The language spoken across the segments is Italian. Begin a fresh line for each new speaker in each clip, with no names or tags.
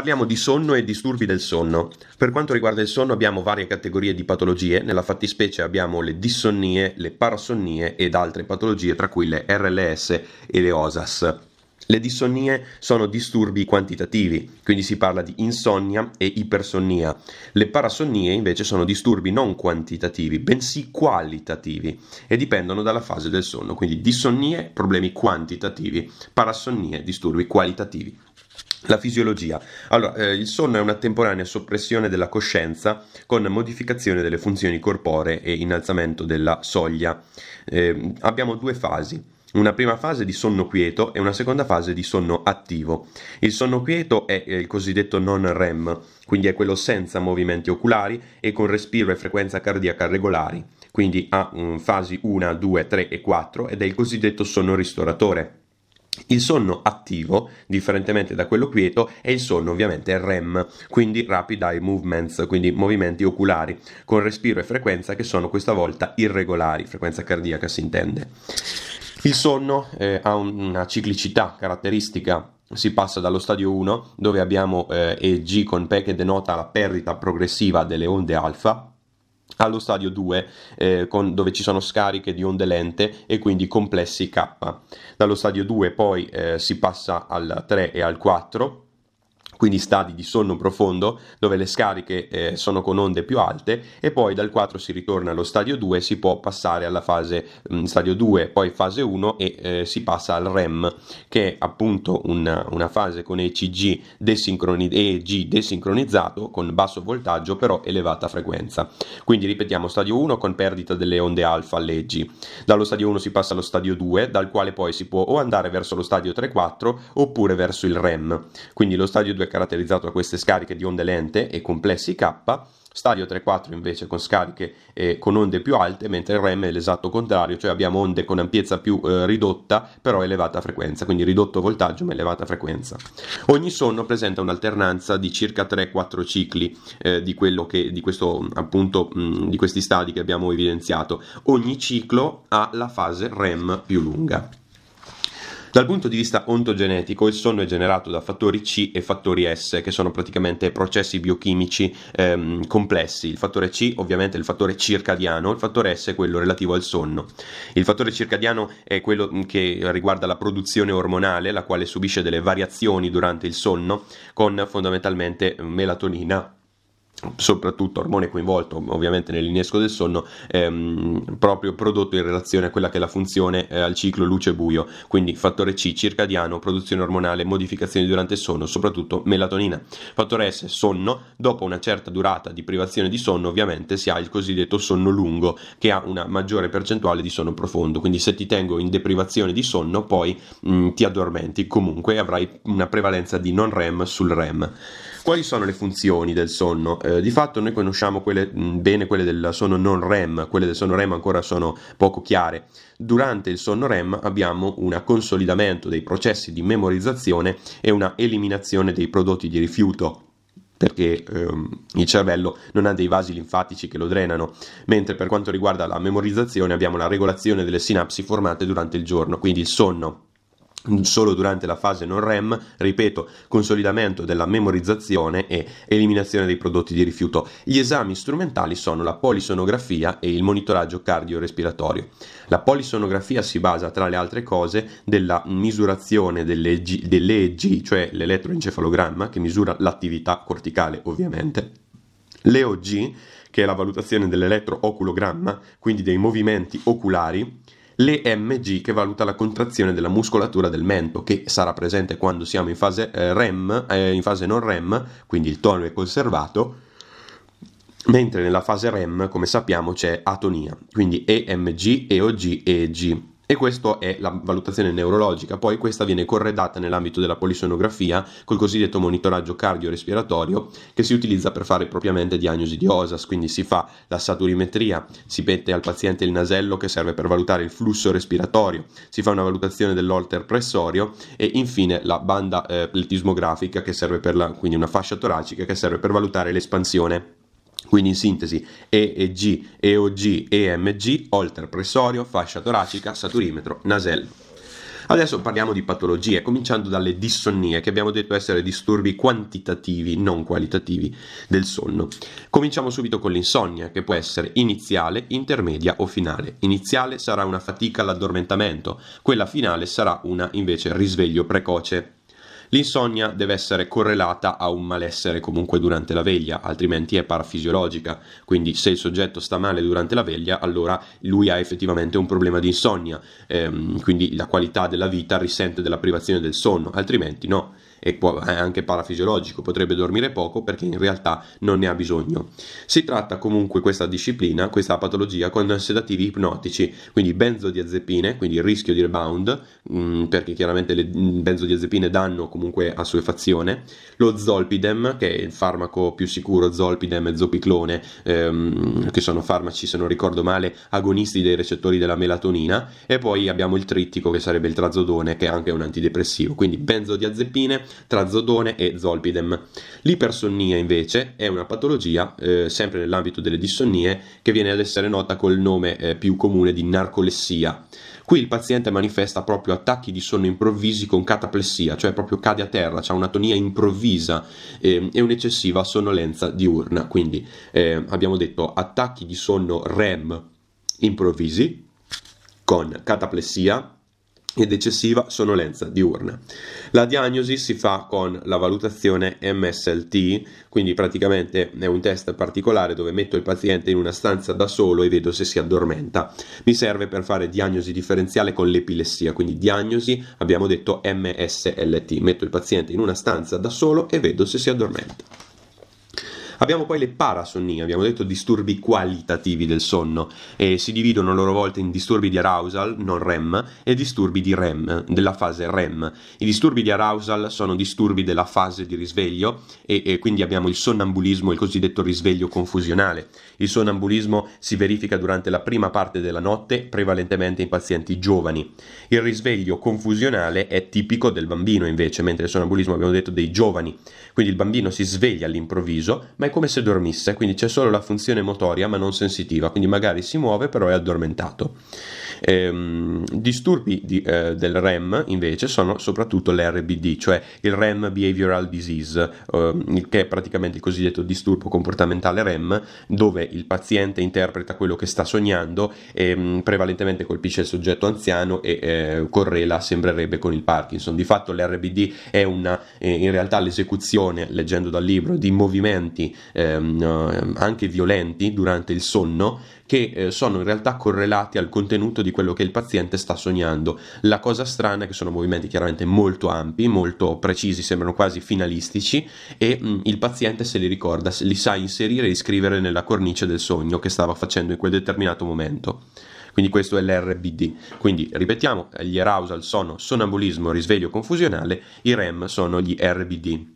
Parliamo di sonno e disturbi del sonno. Per quanto riguarda il sonno abbiamo varie categorie di patologie, nella fattispecie abbiamo le dissonnie, le parasonnie ed altre patologie tra cui le RLS e le OSAS. Le dissonnie sono disturbi quantitativi, quindi si parla di insonnia e ipersonnia. Le parasonnie invece sono disturbi non quantitativi, bensì qualitativi e dipendono dalla fase del sonno, quindi dissonnie, problemi quantitativi, parasonnie, disturbi qualitativi. La fisiologia. Allora, eh, il sonno è una temporanea soppressione della coscienza con modificazione delle funzioni corporee e innalzamento della soglia. Eh, abbiamo due fasi. Una prima fase di sonno quieto e una seconda fase di sonno attivo. Il sonno quieto è eh, il cosiddetto non REM, quindi è quello senza movimenti oculari e con respiro e frequenza cardiaca regolari, quindi ha um, fasi 1, 2, 3 e 4 ed è il cosiddetto sonno ristoratore. Il sonno attivo, differentemente da quello quieto, è il sonno ovviamente REM, quindi Rapid Eye Movements, quindi movimenti oculari, con respiro e frequenza che sono questa volta irregolari, frequenza cardiaca si intende. Il sonno eh, ha una ciclicità caratteristica si passa dallo stadio 1 dove abbiamo eh, EG con P che denota la perdita progressiva delle onde alfa allo stadio 2 eh, con, dove ci sono scariche di onde lente e quindi complessi K. Dallo stadio 2 poi eh, si passa al 3 e al 4 quindi stadi di sonno profondo dove le scariche eh, sono con onde più alte e poi dal 4 si ritorna allo stadio 2, si può passare alla fase mh, mm, stadio 2, poi fase 1 e eh, si passa al REM che è appunto una, una fase con ECG, desincroni- desincronizzato con basso voltaggio però elevata frequenza. Quindi ripetiamo stadio 1 con perdita delle onde alfa all'EEG. Dallo stadio 1 si passa allo stadio 2 dal quale poi si può o andare verso lo stadio 3-4 oppure verso il REM. Quindi lo stadio 2 caratterizzato da queste scariche di onde lente e complessi K, stadio 3-4 invece con scariche eh, con onde più alte, mentre il REM è l'esatto contrario, cioè abbiamo onde con ampiezza più eh, ridotta però elevata frequenza, quindi ridotto voltaggio ma elevata frequenza. Ogni sonno presenta un'alternanza di circa 3-4 cicli eh, di, che, di, questo, appunto, mh, di questi stadi che abbiamo evidenziato. Ogni ciclo ha la fase REM più lunga. Dal punto di vista ontogenetico, il sonno è generato da fattori C e fattori S, che sono praticamente processi biochimici ehm, complessi. Il fattore C, ovviamente, è il fattore circadiano, il fattore S è quello relativo al sonno. Il fattore circadiano è quello mm, che riguarda la produzione ormonale, la quale subisce delle variazioni durante il sonno, con fondamentalmente mm, melatonina soprattutto ormone coinvolto ovviamente nell'innesco del sonno ehm, proprio prodotto in relazione a quella che è la funzione eh, al ciclo luce buio quindi fattore C circadiano produzione ormonale modificazioni durante il sonno soprattutto melatonina fattore S sonno dopo una certa durata di privazione di sonno ovviamente si ha il cosiddetto sonno lungo che ha una maggiore percentuale di sonno profondo quindi se ti tengo in deprivazione di sonno poi mh, mm, ti addormenti comunque avrai una prevalenza di non REM sul REM quali sono le funzioni del sonno? Eh, di fatto noi conosciamo quelle, bene quelle del sonno non REM, quelle del sonno REM ancora sono poco chiare. Durante il sonno REM abbiamo un consolidamento dei processi di memorizzazione e una eliminazione dei prodotti di rifiuto perché ehm, il cervello non ha dei vasi linfatici che lo drenano, mentre per quanto riguarda la memorizzazione abbiamo la regolazione delle sinapsi formate durante il giorno, quindi il sonno solo durante la fase non REM, ripeto, consolidamento della memorizzazione e eliminazione dei prodotti di rifiuto. Gli esami strumentali sono la polisonografia e il monitoraggio cardiorespiratorio. La polisonografia si basa tra le altre cose della misurazione dell'EG, dell'EG cioè l'elettroencefalogramma che misura l'attività corticale ovviamente. L'EOG, che è la valutazione dell'elettrooculogramma, quindi dei movimenti oculari, l'EMG che valuta la contrazione della muscolatura del mento, che sarà presente quando siamo in fase eh, REM, eh, in fase non REM, quindi il tono è conservato, mentre nella fase REM, come sappiamo, c'è atonia, quindi EMG, EOG, EG. E questa è la valutazione neurologica, poi questa viene corredata nell'ambito della polisonografia col cosiddetto monitoraggio cardiorespiratorio che si utilizza per fare propriamente diagnosi di OSAS, quindi si fa la saturimetria, si mette al paziente il nasello che serve per valutare il flusso respiratorio, si fa una valutazione dell'olter pressorio e infine la banda eh, pletismografica che serve per la, quindi una fascia toracica che serve per valutare l'espansione quindi in sintesi EEG, EOG, EMG, oltreppressorio, fascia toracica, saturimetro, nasello. Adesso parliamo di patologie, cominciando dalle dissonnie, che abbiamo detto essere disturbi quantitativi, non qualitativi, del sonno. Cominciamo subito con l'insonnia, che può essere iniziale, intermedia o finale. Iniziale sarà una fatica all'addormentamento, quella finale sarà una invece risveglio precoce. L'insonnia deve essere correlata a un malessere comunque durante la veglia, altrimenti è parafisiologica, quindi se il soggetto sta male durante la veglia, allora lui ha effettivamente un problema di insonnia, ehm, quindi la qualità della vita risente della privazione del sonno, altrimenti no e può, è eh, anche parafisiologico, potrebbe dormire poco perché in realtà non ne ha bisogno. Si tratta comunque questa disciplina, questa patologia con sedativi ipnotici, quindi benzodiazepine, quindi il rischio di rebound, mh, mm, perché chiaramente le mm, benzodiazepine danno comunque a assuefazione, lo zolpidem, che è il farmaco più sicuro, zolpidem e zopiclone, ehm, che sono farmaci, se non ricordo male, agonisti dei recettori della melatonina, e poi abbiamo il trittico, che sarebbe il trazodone, che è anche un antidepressivo, quindi benzodiazepine, tra zodone e zolpidem. L'ipersonnia invece è una patologia, eh, sempre nell'ambito delle dissonnie, che viene ad essere nota col nome eh, più comune di narcolessia. Qui il paziente manifesta proprio attacchi di sonno improvvisi con cataplessia, cioè proprio cade a terra, c'è un'atonia improvvisa eh, e un'eccessiva sonnolenza diurna. Quindi eh, abbiamo detto attacchi di sonno REM improvvisi con cataplessia, ed eccessiva sonnolenza diurna. La diagnosi si fa con la valutazione MSLT, quindi praticamente è un test particolare dove metto il paziente in una stanza da solo e vedo se si addormenta. Mi serve per fare diagnosi differenziale con l'epilessia, quindi diagnosi abbiamo detto MSLT, metto il paziente in una stanza da solo e vedo se si addormenta. Abbiamo poi le parasonnie, abbiamo detto disturbi qualitativi del sonno, e si dividono a loro volta in disturbi di arousal, non REM, e disturbi di REM, della fase REM. I disturbi di arousal sono disturbi della fase di risveglio e, e quindi abbiamo il sonnambulismo, il cosiddetto risveglio confusionale. Il sonnambulismo si verifica durante la prima parte della notte, prevalentemente in pazienti giovani. Il risveglio confusionale è tipico del bambino invece, mentre il sonnambulismo abbiamo detto dei giovani. Quindi il bambino si sveglia all'improvviso, ma è come se dormisse, quindi c'è solo la funzione motoria ma non sensitiva, quindi magari si muove però è addormentato. Ehm, disturbi di, eh, del REM invece sono soprattutto l'RBD, cioè il REM Behavioral Disease, eh, che è praticamente il cosiddetto disturbo comportamentale REM, dove il paziente interpreta quello che sta sognando e ehm, mh, prevalentemente colpisce il soggetto anziano e eh, correla sembrerebbe con il Parkinson. Di fatto l'RBD è una, eh, in realtà l'esecuzione, leggendo dal libro, di movimenti ehm, eh, anche violenti durante il sonno che eh, sono in realtà correlati al contenuto di quello che il paziente sta sognando. La cosa strana è che sono movimenti chiaramente molto ampi, molto precisi, sembrano quasi finalistici e mh, mm, il paziente se li ricorda, li sa inserire e iscrivere nella cornice del sogno che stava facendo in quel determinato momento. Quindi questo è l'RBD. Quindi ripetiamo, gli arousal sono sonambulismo, risveglio confusionale, i REM sono gli RBD.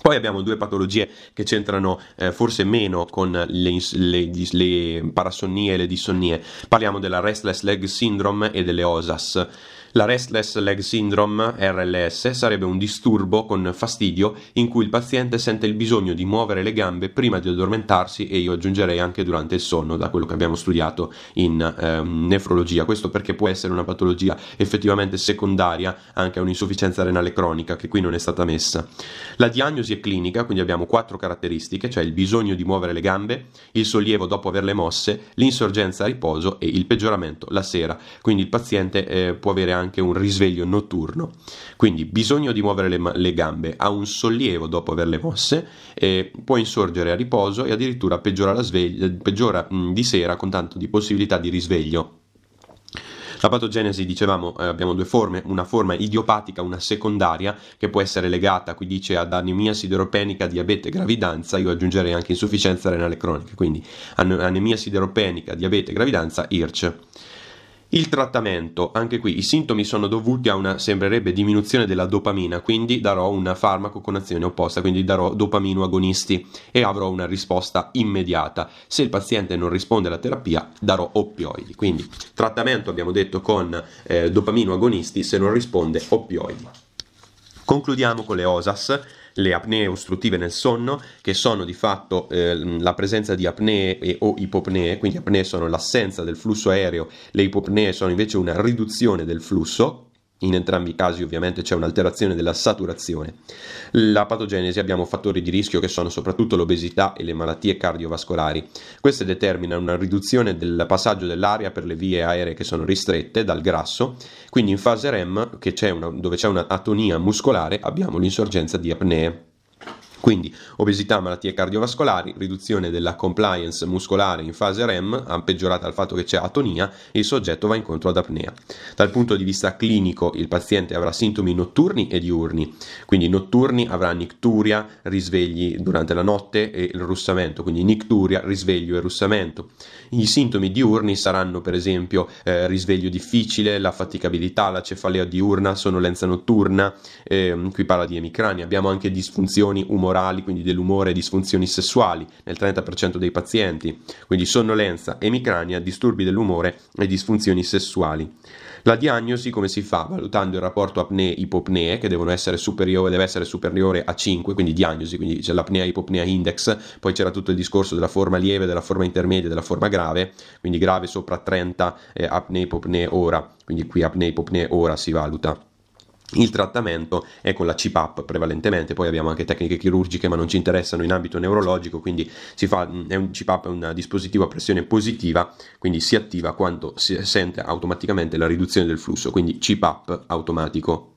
Poi abbiamo due patologie che c'entrano eh, forse meno con le, le, le parasonnie e le dissonnie. Parliamo della restless leg syndrome e delle OSAS. La restless leg syndrome, RLS, sarebbe un disturbo con fastidio in cui il paziente sente il bisogno di muovere le gambe prima di addormentarsi e io aggiungerei anche durante il sonno, da quello che abbiamo studiato in eh, nefrologia. Questo perché può essere una patologia effettivamente secondaria anche a un'insufficienza renale cronica che qui non è stata messa. La diagnosi è clinica, quindi abbiamo quattro caratteristiche, cioè il bisogno di muovere le gambe, il sollievo dopo averle mosse, l'insorgenza a riposo e il peggioramento la sera. Quindi il paziente eh, può avere anche anche un risveglio notturno, quindi bisogno di muovere le, le gambe, ha un sollievo dopo averle mosse, e eh, può insorgere a riposo e addirittura peggiora, sveglia, eh, peggiora mm, di sera con tanto di possibilità di risveglio. La patogenesi, dicevamo, eh, abbiamo due forme, una forma idiopatica, una secondaria, che può essere legata, qui dice, ad anemia sideropenica, diabete, gravidanza, io aggiungerei anche insufficienza renale cronica, quindi anemia sideropenica, diabete, gravidanza, IRCE. Il trattamento, anche qui i sintomi sono dovuti a una, sembrerebbe, diminuzione della dopamina, quindi darò un farmaco con azione opposta, quindi darò dopamino agonisti e avrò una risposta immediata. Se il paziente non risponde alla terapia, darò oppioidi. Quindi trattamento, abbiamo detto, con eh, dopamino agonisti, se non risponde, oppioidi. Concludiamo con le OSAS le apnee ostruttive nel sonno, che sono di fatto eh, la presenza di apnee e, o ipopnee, quindi apnee sono l'assenza del flusso aereo, le ipopnee sono invece una riduzione del flusso, in entrambi i casi ovviamente c'è un'alterazione della saturazione. La patogenesi abbiamo fattori di rischio che sono soprattutto l'obesità e le malattie cardiovascolari. Queste determinano una riduzione del passaggio dell'aria per le vie aeree che sono ristrette dal grasso, quindi in fase REM c'è una, dove c'è un'atonia muscolare abbiamo l'insorgenza di apnee. Quindi obesità, malattie cardiovascolari, riduzione della compliance muscolare in fase REM, peggiorata dal fatto che c'è atonia, e il soggetto va incontro ad apnea. Dal punto di vista clinico il paziente avrà sintomi notturni e diurni, quindi notturni avrà nicturia, risvegli durante la notte e il russamento, quindi nicturia, risveglio e russamento. I sintomi diurni saranno per esempio eh, risveglio difficile, la faticabilità, la cefalea diurna, sonnolenza notturna, eh, qui parla di emicrania, abbiamo anche disfunzioni umorali morali, quindi dell'umore e disfunzioni sessuali nel 30% dei pazienti, quindi sonnolenza, emicrania, disturbi dell'umore e disfunzioni sessuali. La diagnosi come si fa? Valutando il rapporto apnee-ipopnee che devono essere superiore, deve essere superiore a 5, quindi diagnosi, quindi c'è l'apnea-ipopnea index, poi c'era tutto il discorso della forma lieve, della forma intermedia, della forma grave, quindi grave sopra 30 eh, apnee-ipopnee ora, quindi qui apnee-ipopnee ora si valuta. Il trattamento è con la CPAP prevalentemente, poi abbiamo anche tecniche chirurgiche ma non ci interessano in ambito neurologico, quindi si fa, mm, è un CPAP è un dispositivo a pressione positiva, quindi si attiva quando si sente automaticamente la riduzione del flusso, quindi CPAP automatico